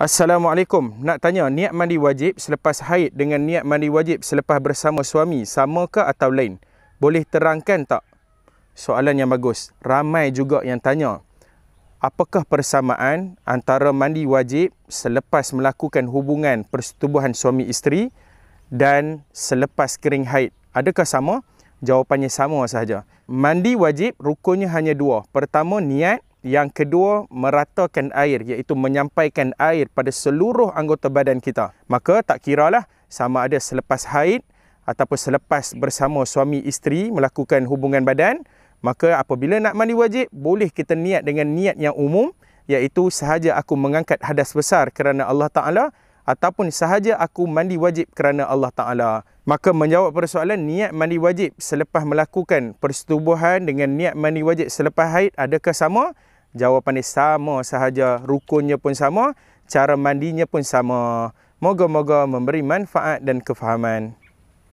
Assalamualaikum. Nak tanya niat mandi wajib selepas haid dengan niat mandi wajib selepas bersama suami sama ke atau lain? Boleh terangkan tak? Soalan yang bagus. Ramai juga yang tanya. Apakah persamaan antara mandi wajib selepas melakukan hubungan persetubuhan suami isteri dan selepas kering haid? Adakah sama? Jawapannya sama sahaja. Mandi wajib rukunnya hanya dua. Pertama niat yang kedua, meratakan air iaitu menyampaikan air pada seluruh anggota badan kita. Maka tak kiralah sama ada selepas haid ataupun selepas bersama suami isteri melakukan hubungan badan, maka apabila nak mandi wajib, boleh kita niat dengan niat yang umum iaitu sahaja aku mengangkat hadas besar kerana Allah Taala ataupun sahaja aku mandi wajib kerana Allah Taala. Maka menjawab persoalan niat mandi wajib selepas melakukan persetubuhan dengan niat mandi wajib selepas haid adakah sama? jawapan dia sama sahaja rukunnya pun sama cara mandinya pun sama moga-moga memberi manfaat dan kefahaman